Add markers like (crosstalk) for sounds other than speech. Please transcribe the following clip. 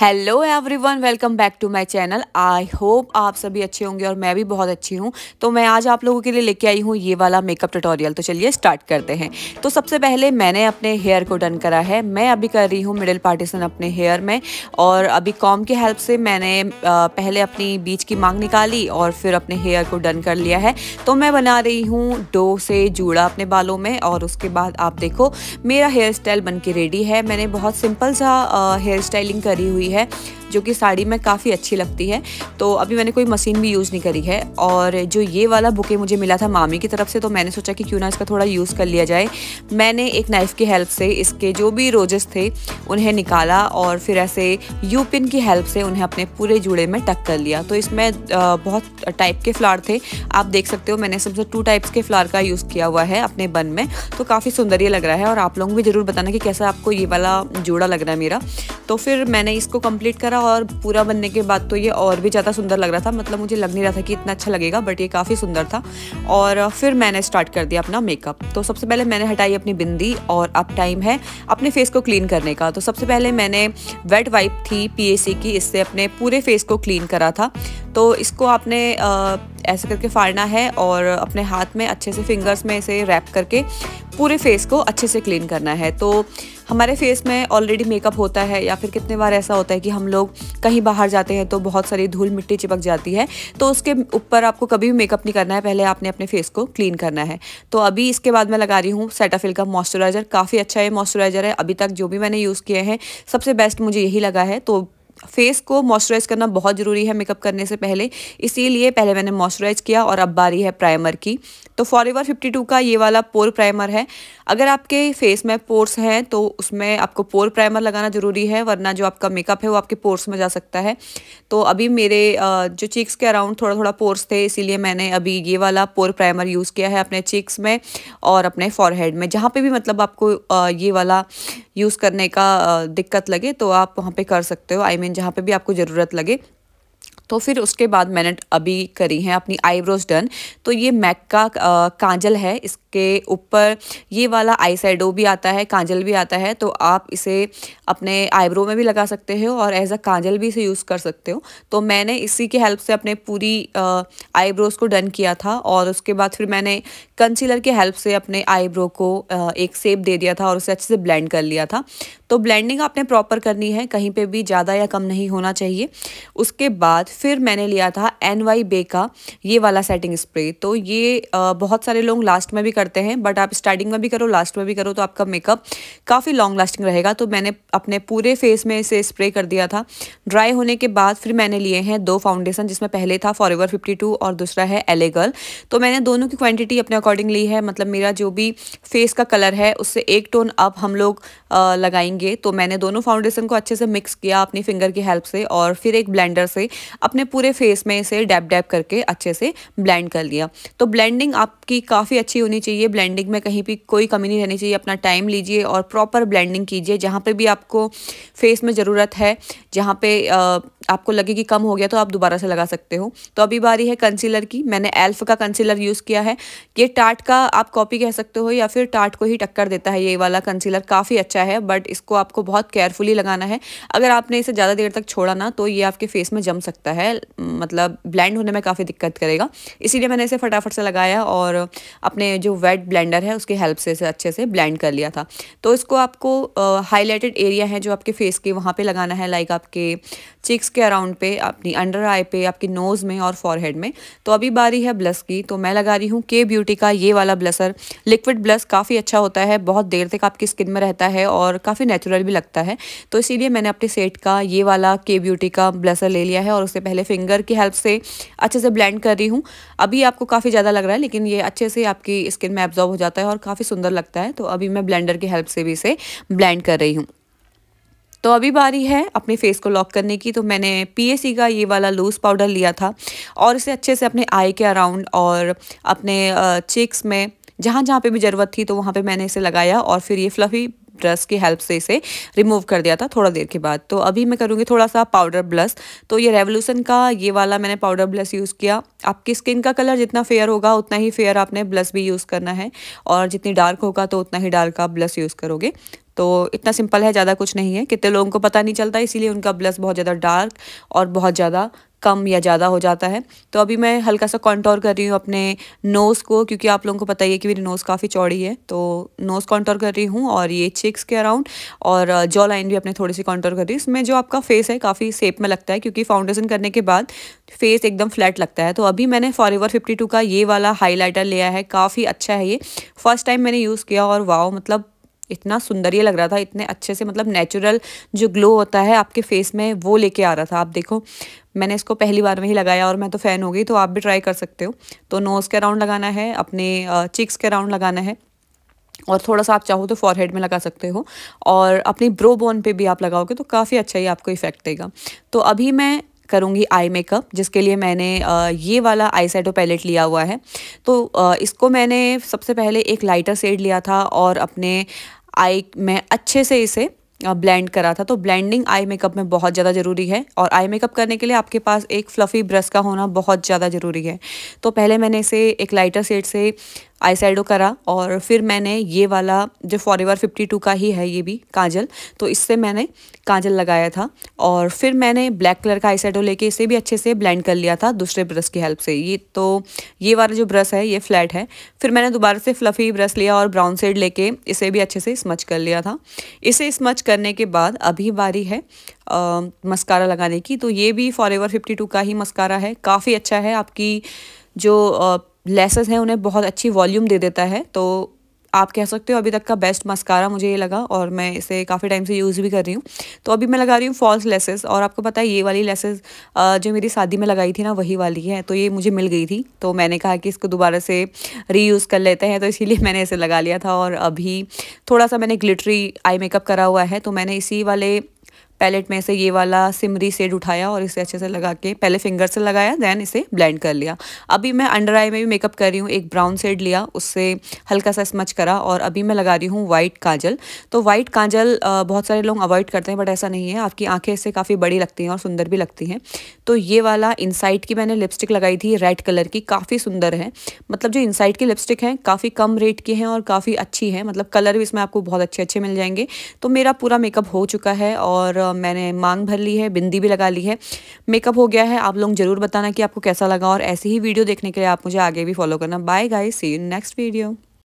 hello everyone welcome back to my channel I hope आप सभी अच्छे होंगे और मैं भी बहुत अच्छी हूँ तो मैं आज आप लोगों के लिए लेके आई हूँ ये वाला मेकअप ट्यूटोरियल तो चलिए स्टार्ट करते हैं तो सबसे पहले मैंने अपने हेयर को डन करा है मैं अभी कर रही हूँ मिडिल पार्टीशन अपने हेयर में और अभी कॉम की हेल्प से मैंने पहले अपनी बीच की मांग निकाली और फिर अपने हेयर को डन कर लिया है तो मैं बना रही हूँ डो से जूड़ा अपने बालों में और उसके बाद आप देखो मेरा हेयर स्टाइल बन के रेडी है मैंने बहुत सिंपल सा हेयर स्टाइलिंग करी हुई हुई है जो कि साड़ी में काफ़ी अच्छी लगती है तो अभी मैंने कोई मशीन भी यूज़ नहीं करी है और जो ये वाला बुके मुझे मिला था मामी की तरफ से तो मैंने सोचा कि क्यों ना इसका थोड़ा यूज़ कर लिया जाए मैंने एक नाइफ़ की हेल्प से इसके जो भी रोजेस थे उन्हें निकाला और फिर ऐसे यू पिन की हेल्प से उन्हें अपने पूरे जूड़े में टक कर लिया तो इसमें बहुत टाइप के फ्लावर थे आप देख सकते हो मैंने सबसे टू टाइप्स के फ्लावर का यूज़ किया हुआ है अपने बन में तो काफ़ी सुंदर ये लग रहा है और आप लोग भी ज़रूर बताना कि कैसा आपको ये वाला जूड़ा लग रहा है मेरा तो फिर मैंने इसको कंप्लीट करा था और पूरा बनने के बाद तो ये और भी ज़्यादा सुंदर लग रहा था मतलब मुझे लग नहीं रहा था कि इतना अच्छा लगेगा बट ये काफ़ी सुंदर था और फिर मैंने स्टार्ट कर दिया अपना मेकअप तो सबसे पहले मैंने हटाई अपनी बिंदी और अब टाइम है अपने फेस को क्लीन करने का तो सबसे पहले मैंने वेट वाइप थी पी की इससे अपने पूरे फेस को क्लीन करा था तो इसको आपने ऐसे करके फाड़ना है और अपने हाथ में अच्छे से फिंगर्स में इसे रैप करके पूरे फेस को अच्छे से क्लीन करना है तो हमारे फेस में ऑलरेडी मेकअप होता है या फिर कितने बार ऐसा होता है कि हम लोग कहीं बाहर जाते हैं तो बहुत सारी धूल मिट्टी चिपक जाती है तो उसके ऊपर आपको कभी भी मेकअप नहीं करना है पहले आपने अपने फेस को क्लीन करना है तो अभी इसके बाद मैं लगा रही हूँ सेटाफिल का मॉइस्चराइज़र काफ़ी अच्छा ये मॉइस्चराइज़र है अभी तक जो भी मैंने यूज़ किए हैं सबसे बेस्ट मुझे यही लगा है तो फेस को मॉइस्चराइज करना बहुत ज़रूरी है मेकअप करने से पहले इसीलिए पहले मैंने मॉइस्चराइज किया और अब बारी है प्राइमर की तो फॉर एवर फिफ्टी टू का ये वाला पोर प्राइमर है अगर आपके फेस में पोर्स हैं तो उसमें आपको पोर प्राइमर लगाना ज़रूरी है वरना जो आपका मेकअप है वो आपके पोर्स में जा सकता है तो अभी मेरे जो चीक्स के अराउंड थोड़ा थोड़ा पोर्स थे इसीलिए मैंने अभी ये वाला पोर प्राइमर यूज़ किया है अपने चीक्स में और अपने फॉरहेड में जहाँ पर भी मतलब आपको ये वाला यूज़ करने का दिक्कत लगे तो आप वहाँ पर कर सकते हो आई मीन जहाँ पे भी आपको ज़रूरत लगे तो फिर उसके बाद मैंने अभी करी हैं अपनी आईब्रोज डन तो ये मैक का काजल है इसके ऊपर ये वाला आई साइडो भी आता है काजल भी आता है तो आप इसे अपने आईब्रो में भी लगा सकते हो और एज अ काजल भी इसे यूज़ कर सकते हो तो मैंने इसी की हेल्प से अपने पूरी आईब्रोज़ को डन किया था और उसके बाद फिर मैंने कंसीलर की हेल्प से अपने आईब्रो को एक सेप दे दिया था और उसे अच्छे से ब्लेंड कर लिया था तो ब्लेंडिंग आपने प्रॉपर करनी है कहीं पे भी ज़्यादा या कम नहीं होना चाहिए उसके बाद फिर मैंने लिया था एन वाई बे का ये वाला सेटिंग स्प्रे तो ये बहुत सारे लोग लास्ट में भी करते हैं बट आप स्टार्टिंग में भी करो लास्ट में भी करो तो आपका मेकअप काफ़ी लॉन्ग लास्टिंग रहेगा तो मैंने अपने पूरे फेस में इसे स्प्रे कर दिया था ड्राई होने के बाद फिर मैंने लिए हैं दो फाउंडेशन जिसमें पहले था फॉर एवर और दूसरा है एलेगल तो मैंने दोनों की क्वान्टिटी अपने अकॉर्डिंग ली है मतलब मेरा जो भी फेस का कलर है उससे एक टोन अप हम लोग लगाएंगे तो मैंने दोनों फाउंडेशन को अच्छे से मिक्स किया अपनी फिंगर की हेल्प से और फिर एक ब्लेंडर से अपने पूरे फेस में इसे डैप डैप करके अच्छे से ब्लेंड कर लिया तो ब्लेंडिंग आपकी काफ़ी अच्छी होनी चाहिए ब्लेंडिंग में कहीं भी कोई कमी नहीं रहनी चाहिए अपना टाइम लीजिए और प्रॉपर ब्लेंडिंग कीजिए जहाँ पर भी आपको फेस में ज़रूरत है जहाँ पर आपको लगे कि कम हो गया तो आप दोबारा से लगा सकते हो तो अभी बारी है कंसीलर की मैंने एल्फ का कंसीलर यूज़ किया है ये टाट का आप कॉपी कह सकते हो या फिर टाट को ही टक्कर देता है ये वाला कंसीलर काफ़ी अच्छा है बट इसको आपको बहुत केयरफुली लगाना है अगर आपने इसे ज़्यादा देर तक छोड़ा ना तो ये आपके फेस में जम सकता है है मतलब ब्लेंड होने में काफ़ी दिक्कत करेगा इसीलिए मैंने इसे फटाफट से लगाया और अपने जो वेट ब्लेंडर है उसकी हेल्प से इसे अच्छे से ब्लेंड कर लिया था तो इसको आपको हाईलाइटेड एरिया है जो आपके फेस के वहाँ पर लगाना है लाइक आपके चिक्स के अराउंड पे अपनी अंडर आई पे आपकी नोज़ में और फॉरहेड में तो अभी बारी है ब्लस की तो मैं लगा रही हूँ के ब्यूटी का ये वाला ब्लसर लिक्विड ब्लस काफ़ी अच्छा होता है बहुत देर तक आपकी स्किन में रहता है और काफ़ी नेचुरल भी लगता है तो इसीलिए मैंने अपने सेट का ये वाला के ब्यूटी का ब्लसर ले लिया है और उसे पहले फिंगर की हेल्प से अच्छे से ब्लेंड कर रही हूँ अभी आपको काफ़ी ज़्यादा लग रहा है लेकिन ये अच्छे से आपकी स्किन में एब्जॉर्व हो जाता है और काफ़ी सुंदर लगता है तो अभी मैं ब्लेंडर की हेल्प से भी इसे ब्लेंड कर रही हूँ तो अभी बारी है अपने फेस को लॉक करने की तो मैंने पीएसी का ये वाला लूज पाउडर लिया था और इसे अच्छे से अपने आई के अराउंड और अपने चिक्स में जहाँ जहाँ पे भी ज़रूरत थी तो वहाँ पे मैंने इसे लगाया और फिर ये फ्लफ़ी ब्रश की हेल्प से इसे रिमूव कर दिया था थोड़ा देर के बाद तो अभी मैं करूँगी थोड़ा सा पाउडर ब्लस तो ये रेवोल्यूशन का ये वाला मैंने पाउडर ब्लस यूज़ किया आपकी स्किन का कलर जितना फेयर होगा उतना ही फेयर आपने ब्लस भी यूज़ करना है और जितनी डार्क होगा तो उतना ही डार्क आप ब्लस यूज़ करोगे तो इतना सिंपल है ज़्यादा कुछ नहीं है कितने लोगों को पता नहीं चलता इसीलिए उनका ब्लस बहुत ज़्यादा डार्क और बहुत ज़्यादा कम या ज़्यादा हो जाता है तो अभी मैं हल्का सा कॉन्टोर कर रही हूँ अपने नोज़ को क्योंकि आप लोगों को पता ही है कि मेरी नोज़ काफ़ी चौड़ी है तो नोज़ कॉन्टोर कर रही हूँ और ये चिक्स के अराउंड और जॉ लाइन भी अपने थोड़ी सी कॉन्टोर कर रही हूँ इसमें जो आपका फेस है काफ़ी सेप में लगता है क्योंकि फाउंडेशन करने के बाद फेस एकदम फ्लैट लगता है तो अभी मैंने फॉर एवर फिफ्टी टू का ये वाला हाईलाइटर लिया है काफ़ी अच्छा है ये फर्स्ट टाइम मैंने यूज़ किया और वाओ मतलब इतना सुंदर ये लग रहा था इतने अच्छे से मतलब नेचुरल जो ग्लो होता है आपके फेस में वो लेके आ रहा था आप देखो मैंने इसको पहली बार में ही लगाया और मैं तो फ़ैन हो गई तो आप भी ट्राई कर सकते हो तो नोज़ के अराउंड लगाना है अपने चिक्स के अराउंड लगाना है और थोड़ा सा आप चाहो तो फॉरहेड में लगा सकते हो और अपनी ब्रो बोन पे भी आप लगाओगे तो काफ़ी अच्छा ही आपको इफेक्ट देगा तो अभी मैं करूँगी आई मेकअप जिसके लिए मैंने ये वाला आई सेटो पैलेट लिया हुआ है तो इसको मैंने सबसे पहले एक लाइटर सेड लिया था और अपने आई में अच्छे से इसे ब्लेंड करा था तो ब्लेंडिंग आई मेकअप में बहुत ज़्यादा ज़रूरी है और आई मेकअप करने के लिए आपके पास एक फ्लफ़ी ब्रश का होना बहुत ज़्यादा ज़रूरी है तो पहले मैंने इसे एक लाइटर सेट से आई करा और फिर मैंने ये वाला जो फॉर एवर फिफ्टी टू का ही है ये भी काजल तो इससे मैंने काजल लगाया था और फिर मैंने ब्लैक कलर का आई लेके इसे भी अच्छे से ब्लेंड कर लिया था दूसरे ब्रश की हेल्प से ये तो ये वाला जो ब्रश है ये फ्लैट है फिर मैंने दोबारा से फ्लफ़ी ब्रश लिया और ब्राउन सेड लेके इसे भी अच्छे से स्मच कर लिया था इसे स्मच करने के बाद अभी बारी है मस्कारा लगाने की तो ये भी फॉर एवर फिफ्टी टू का ही मस्कारा है काफ़ी अच्छा है आपकी जो लेसेस हैं उन्हें बहुत अच्छी वॉल्यूम दे देता है तो आप कह सकते हो अभी तक का बेस्ट मस्कारा मुझे ये लगा और मैं इसे काफ़ी टाइम से यूज़ भी कर रही हूँ तो अभी मैं लगा रही हूँ फॉल्स लेसेस और आपको पता है ये वाली लेसेस जो मेरी शादी में लगाई थी ना वही वाली है तो ये मुझे मिल गई थी तो मैंने कहा कि इसको दोबारा से रीयूज़ कर लेते हैं तो इसीलिए (laughs) मैंने इसे लगा लिया था और अभी थोड़ा सा मैंने ग्लिटरी आई मेकअप करा हुआ है तो मैंने इसी वाले पैलेट में से ये वाला सिमरी सेड उठाया और इसे अच्छे से लगा के पहले फिंगर से लगाया देन इसे ब्लेंड कर लिया अभी मैं अंडर आई में भी मेकअप कर रही हूँ एक ब्राउन सेड लिया उससे हल्का सा स्मच करा और अभी मैं लगा रही हूँ वाइट काजल तो वाइट काजल बहुत सारे लोग अवॉइड करते हैं बट ऐसा नहीं है आपकी आँखें इससे काफ़ी बड़ी लगती हैं और सुंदर भी लगती हैं तो ये वाला इनसाइड की मैंने लिपस्टिक लगाई थी रेड कलर की काफ़ी सुंदर है मतलब जो इनसाइड की लिपस्टिक हैं काफ़ी कम रेट की हैं और काफ़ी अच्छी हैं मतलब कलर भी इसमें आपको बहुत अच्छे अच्छे मिल जाएंगे तो मेरा पूरा मेकअप हो चुका है और मैंने मांग भर ली है बिंदी भी लगा ली है मेकअप हो गया है आप लोग ज़रूर बताना कि आपको कैसा लगा और ऐसी ही वीडियो देखने के लिए आप मुझे आगे भी फॉलो करना bye guys see you next video